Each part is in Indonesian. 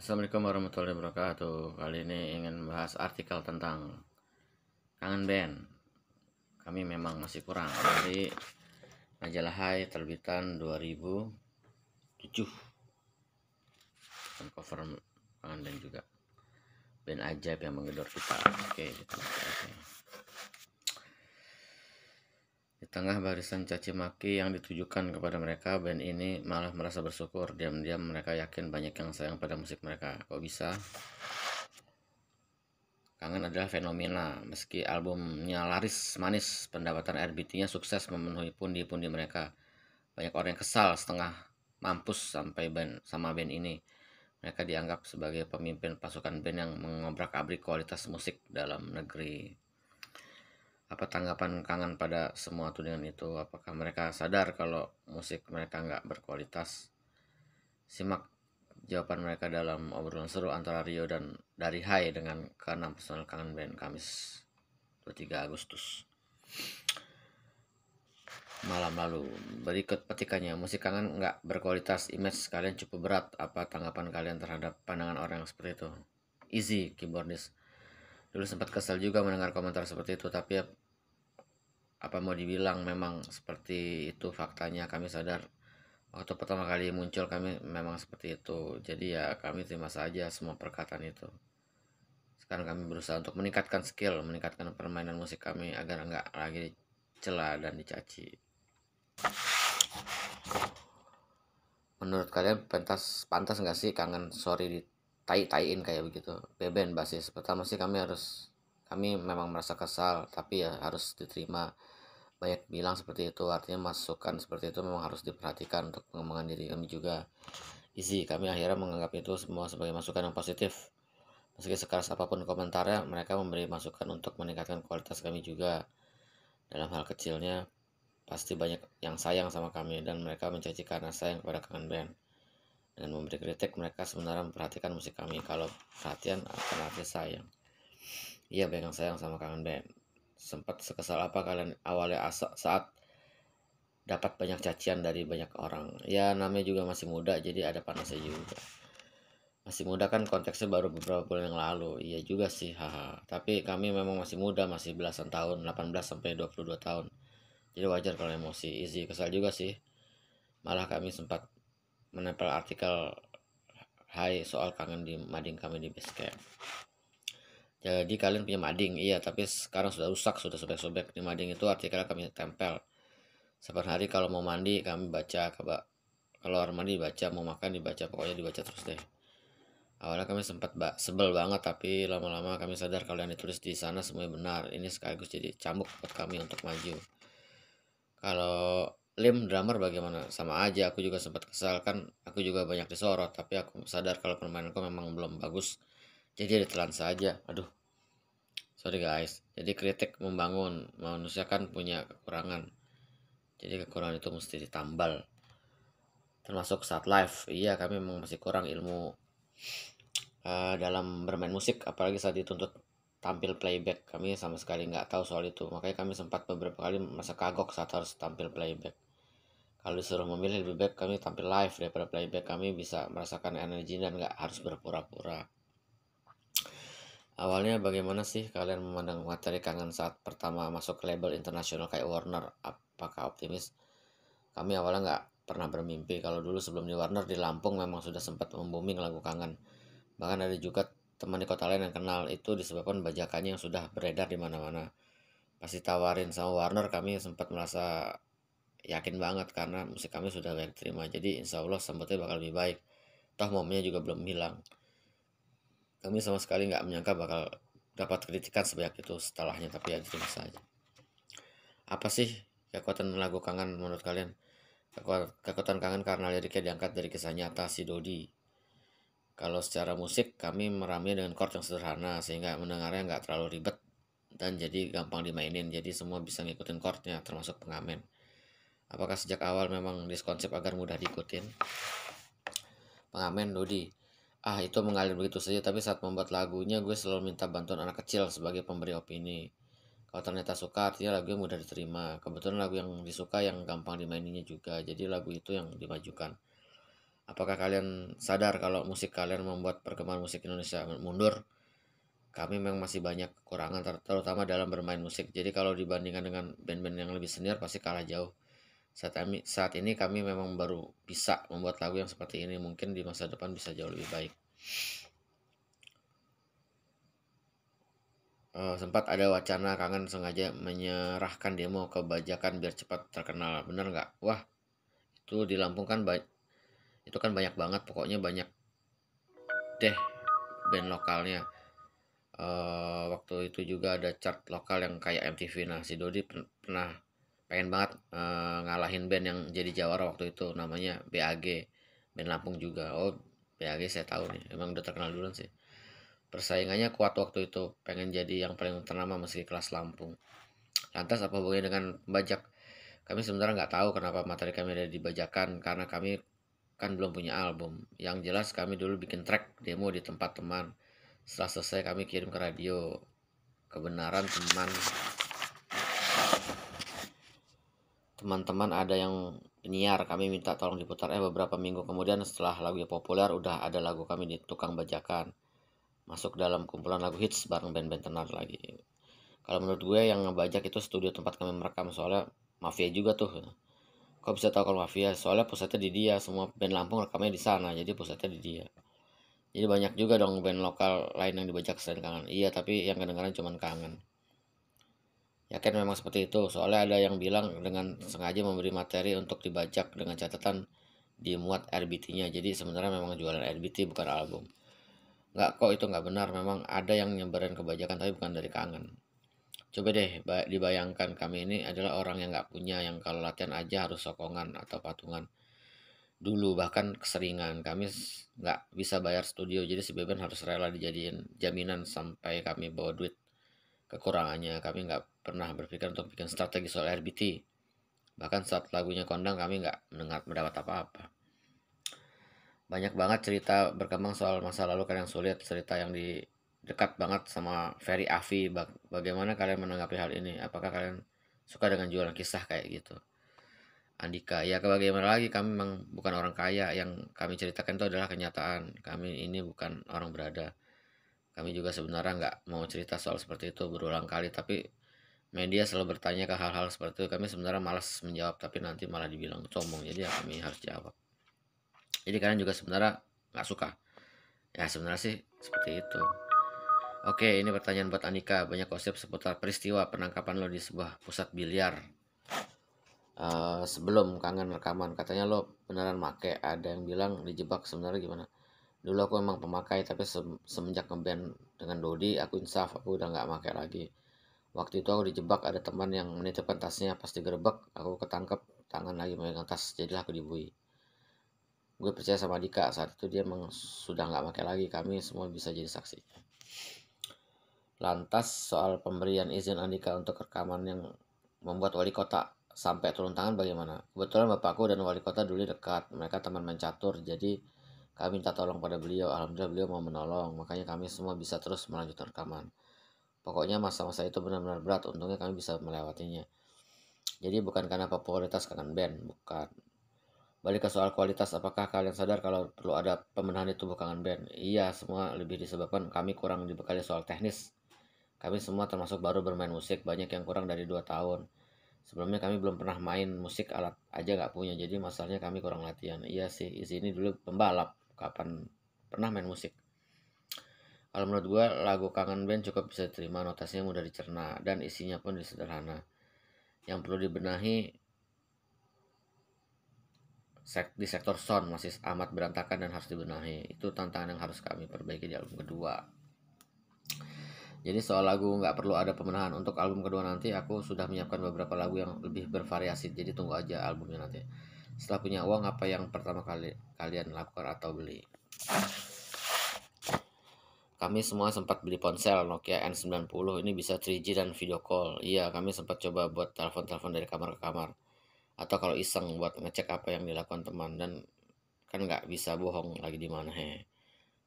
Assalamualaikum warahmatullahi wabarakatuh Kali ini ingin membahas artikel tentang Kangen Band Kami memang masih kurang Dari majalah Hai terbitan 2007 Dan cover Kangen Band juga Band ajaib yang menggedor kita Oke, okay, gitu. okay. Di tengah barisan caci maki yang ditujukan kepada mereka, band ini malah merasa bersyukur. Diam-diam mereka yakin banyak yang sayang pada musik mereka. Kok bisa? Kangen adalah fenomena. Meski albumnya laris manis, pendapatan RBT-nya sukses memenuhi pundi-pundi mereka. Banyak orang yang kesal setengah mampus sampai band sama band ini. Mereka dianggap sebagai pemimpin pasukan band yang mengobrak-abrik kualitas musik dalam negeri apa tanggapan kangen pada semua tudingan itu? Apakah mereka sadar kalau musik mereka nggak berkualitas? Simak jawaban mereka dalam obrolan seru antara Rio dan dari Hai dengan keenam personal kangen band Kamis 23 Agustus malam lalu. Berikut petikannya, musik kangen nggak berkualitas, image kalian cukup berat. Apa tanggapan kalian terhadap pandangan orang seperti itu? Easy, keyboardis. Dulu sempat kesel juga mendengar komentar seperti itu, tapi apa mau dibilang memang seperti itu faktanya kami sadar waktu pertama kali muncul kami memang seperti itu jadi ya kami terima saja semua perkataan itu sekarang kami berusaha untuk meningkatkan skill meningkatkan permainan musik kami agar enggak lagi dicela dan dicaci menurut kalian pentas pantas nggak sih kangen sorry di tai taiin kayak begitu beben basis pertama sih kami harus kami memang merasa kesal tapi ya harus diterima banyak bilang seperti itu artinya masukan seperti itu memang harus diperhatikan untuk pengembangan diri kami juga isi kami akhirnya menganggap itu semua sebagai masukan yang positif meski sekeras apapun komentarnya mereka memberi masukan untuk meningkatkan kualitas kami juga dalam hal kecilnya pasti banyak yang sayang sama kami dan mereka mencaci karena sayang kepada kangen band dengan memberi kritik mereka sebenarnya memperhatikan musik kami kalau perhatian akan arti sayang Iya banyak yang sayang sama kangen band. Sempat sekesal apa kalian awalnya asa saat dapat banyak cacian dari banyak orang. Ya namanya juga masih muda jadi ada panasnya juga. Masih muda kan konteksnya baru beberapa bulan yang lalu. Iya juga sih, haha. Tapi kami memang masih muda, masih belasan tahun, 18 sampai 22 tahun. Jadi wajar kalau emosi, easy kesal juga sih. Malah kami sempat menempel artikel hai soal kangen di mading kami di Basecamp. Jadi kalian punya mading, iya, tapi sekarang sudah rusak, sudah sobek-sobek. Di mading itu kalian kami tempel. Setiap hari kalau mau mandi kami baca, kalau orang mandi baca, mau makan dibaca, pokoknya dibaca terus deh. Awalnya kami sempat ba sebel banget, tapi lama-lama kami sadar kalau yang ditulis di sana semuanya benar. Ini sekaligus jadi cambuk buat kami untuk maju. Kalau Lim drummer bagaimana? Sama aja, aku juga sempat kesal kan. Aku juga banyak disorot, tapi aku sadar kalau permainanku memang belum bagus jadi ditelan saja aduh sorry guys jadi kritik membangun manusia kan punya kekurangan jadi kekurangan itu mesti ditambal termasuk saat live iya kami memang masih kurang ilmu uh, dalam bermain musik apalagi saat dituntut tampil playback kami sama sekali nggak tahu soal itu makanya kami sempat beberapa kali masa kagok saat harus tampil playback kalau disuruh memilih lebih baik kami tampil live daripada playback kami bisa merasakan energi dan nggak harus berpura-pura Awalnya bagaimana sih kalian memandang materi kangen saat pertama masuk ke label internasional kayak Warner? Apakah optimis? Kami awalnya nggak pernah bermimpi. Kalau dulu sebelum di Warner di Lampung memang sudah sempat membooming lagu kangen. Bahkan ada juga teman di kota lain yang kenal itu disebabkan bajakannya yang sudah beredar di mana-mana. Pasti tawarin sama Warner kami sempat merasa yakin banget karena musik kami sudah banyak terima. Jadi insya Allah sambutnya bakal lebih baik. Toh momennya juga belum hilang kami sama sekali nggak menyangka bakal dapat kritikan sebanyak itu setelahnya tapi ya terima saja apa sih kekuatan lagu kangen menurut kalian kekuatan kangen karena liriknya diangkat dari kisah nyata si Dodi kalau secara musik kami meramnya dengan chord yang sederhana sehingga mendengarnya nggak terlalu ribet dan jadi gampang dimainin jadi semua bisa ngikutin chordnya termasuk pengamen apakah sejak awal memang diskonsep agar mudah diikutin pengamen Dodi Ah, itu mengalir begitu saja, tapi saat membuat lagunya gue selalu minta bantuan anak kecil sebagai pemberi opini. Kalau ternyata suka, artinya lagunya mudah diterima. Kebetulan lagu yang disuka yang gampang dimaininnya juga, jadi lagu itu yang dimajukan. Apakah kalian sadar kalau musik kalian membuat perkembangan musik Indonesia mundur? Kami memang masih banyak kekurangan, ter- terutama dalam bermain musik. Jadi kalau dibandingkan dengan band-band yang lebih senior, pasti kalah jauh. Saat, kami, saat ini kami memang baru bisa membuat lagu yang seperti ini. Mungkin di masa depan bisa jauh lebih baik. Uh, sempat ada wacana kangen sengaja menyerahkan demo ke bajakan biar cepat terkenal bener nggak wah itu di Lampung kan itu kan banyak banget pokoknya banyak deh band lokalnya uh, waktu itu juga ada chart lokal yang kayak MTV nah si Dodi pernah pengen banget uh, ngalahin band yang jadi jawara waktu itu namanya BAG band Lampung juga oh BAG saya tahu nih emang udah terkenal duluan sih persaingannya kuat waktu itu pengen jadi yang paling ternama meski kelas Lampung lantas apa hubungannya dengan bajak kami sebenarnya nggak tahu kenapa materi kami ada dibajakan karena kami kan belum punya album yang jelas kami dulu bikin track demo di tempat teman setelah selesai kami kirim ke radio kebenaran teman teman-teman ada yang penyiar kami minta tolong diputar eh beberapa minggu kemudian setelah lagu yang populer udah ada lagu kami di tukang bajakan masuk dalam kumpulan lagu hits bareng band-band tenar lagi kalau menurut gue yang ngebajak itu studio tempat kami merekam soalnya mafia juga tuh kok bisa tahu kalau mafia soalnya pusatnya di dia semua band Lampung rekamnya di sana jadi pusatnya di dia jadi banyak juga dong band lokal lain yang dibajak selain kangen iya tapi yang kedengaran cuman kangen Yakin memang seperti itu, soalnya ada yang bilang dengan sengaja memberi materi untuk dibajak dengan catatan dimuat RBT-nya. Jadi sebenarnya memang jualan RBT bukan album. Nggak kok itu nggak benar, memang ada yang nyebarin kebajakan tapi bukan dari kangen. Coba deh dibayangkan kami ini adalah orang yang nggak punya, yang kalau latihan aja harus sokongan atau patungan. Dulu bahkan keseringan, kami nggak bisa bayar studio, jadi si Beben harus rela dijadiin jaminan sampai kami bawa duit kekurangannya. Kami nggak pernah berpikir untuk bikin strategi soal RBT. Bahkan saat lagunya kondang kami nggak mendengar mendapat apa-apa. Banyak banget cerita berkembang soal masa lalu kalian sulit, cerita yang di dekat banget sama Ferry Avi. Bagaimana kalian menanggapi hal ini? Apakah kalian suka dengan jualan kisah kayak gitu? Andika, ya bagaimana lagi kami memang bukan orang kaya yang kami ceritakan itu adalah kenyataan. Kami ini bukan orang berada. Kami juga sebenarnya nggak mau cerita soal seperti itu berulang kali, tapi media selalu bertanya ke hal-hal seperti itu. Kami sebenarnya malas menjawab, tapi nanti malah dibilang sombong. Jadi ya kami harus jawab. Jadi kalian juga sebenarnya nggak suka. Ya sebenarnya sih seperti itu. Oke, ini pertanyaan buat Anika. Banyak konsep seputar peristiwa penangkapan lo di sebuah pusat biliar. Uh, sebelum kangen rekaman, katanya lo beneran make. Ada yang bilang dijebak sebenarnya gimana? dulu aku emang pemakai tapi se semenjak ngeband dengan Dodi aku insaf aku udah nggak pakai lagi waktu itu aku dijebak ada teman yang menitipkan tasnya pas digerebek aku ketangkep tangan lagi memegang tas jadilah aku dibui gue percaya sama Dika saat itu dia emang sudah nggak pakai lagi kami semua bisa jadi saksi lantas soal pemberian izin Andika untuk rekaman yang membuat wali kota sampai turun tangan bagaimana kebetulan bapakku dan wali kota dulu dekat mereka teman mencatur jadi kami minta tolong pada beliau, alhamdulillah beliau mau menolong, makanya kami semua bisa terus melanjutkan rekaman. Pokoknya masa-masa itu benar-benar berat, untungnya kami bisa melewatinya. Jadi bukan karena popularitas kangen band, bukan. Balik ke soal kualitas, apakah kalian sadar kalau perlu ada pemenahan di tubuh kangen band? Iya, semua lebih disebabkan kami kurang dibekali soal teknis. Kami semua termasuk baru bermain musik, banyak yang kurang dari 2 tahun. Sebelumnya kami belum pernah main musik alat aja gak punya, jadi masalahnya kami kurang latihan. Iya sih, isi ini dulu pembalap kapan pernah main musik. Kalau menurut gue lagu kangen band cukup bisa diterima notasinya mudah dicerna dan isinya pun sederhana. Yang perlu dibenahi di sektor sound masih amat berantakan dan harus dibenahi. Itu tantangan yang harus kami perbaiki di album kedua. Jadi soal lagu nggak perlu ada pembenahan. Untuk album kedua nanti aku sudah menyiapkan beberapa lagu yang lebih bervariasi. Jadi tunggu aja albumnya nanti. Setelah punya uang, apa yang pertama kali kalian lakukan atau beli? Kami semua sempat beli ponsel Nokia N90 ini bisa 3G dan video call. Iya, kami sempat coba buat telepon-telepon dari kamar ke kamar. Atau kalau iseng buat ngecek apa yang dilakukan teman dan kan nggak bisa bohong lagi di mana he.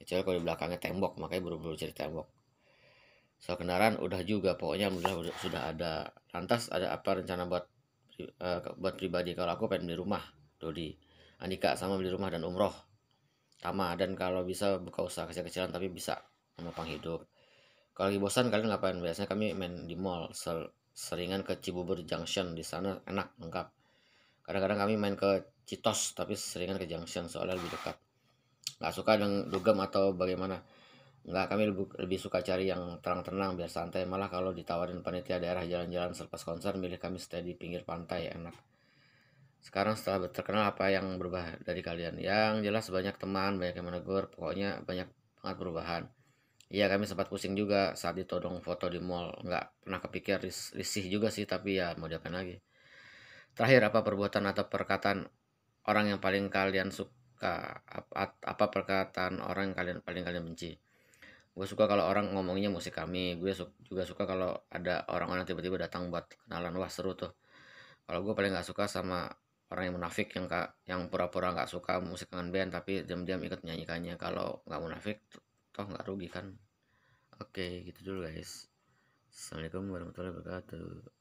Kecuali kalau di belakangnya tembok, makanya buru-buru cari tembok. so kendaraan udah juga, pokoknya udah, sudah ada. Lantas ada apa rencana buat uh, buat pribadi kalau aku pengen di rumah Dodi Andika sama beli rumah dan umroh sama dan kalau bisa buka usaha kecil-kecilan tapi bisa memang hidup kalau lagi bosan kalian ngapain biasanya kami main di mall sel seringan ke Cibubur Junction di sana enak lengkap kadang-kadang kami main ke Citos tapi seringan ke Junction soalnya lebih dekat nggak suka dengan dugem atau bagaimana nggak kami lebih suka cari yang terang-terang biar santai malah kalau ditawarin panitia daerah jalan-jalan selepas konser milih kami stay di pinggir pantai enak sekarang setelah terkenal apa yang berubah dari kalian yang jelas banyak teman banyak yang menegur pokoknya banyak banget perubahan Iya kami sempat pusing juga saat ditodong foto di mall nggak pernah kepikir ris risih juga sih tapi ya mau diapain lagi terakhir apa perbuatan atau perkataan orang yang paling kalian suka apa, apa perkataan orang yang kalian paling kalian benci gue suka kalau orang ngomongnya musik kami gue su juga suka kalau ada orang-orang tiba-tiba datang buat kenalan wah seru tuh kalau gue paling nggak suka sama orang yang munafik yang kak yang pura-pura nggak -pura suka musik dengan band tapi diam-diam ikut nyanyikannya kalau nggak munafik toh nggak rugi kan oke okay, gitu dulu guys assalamualaikum warahmatullahi wabarakatuh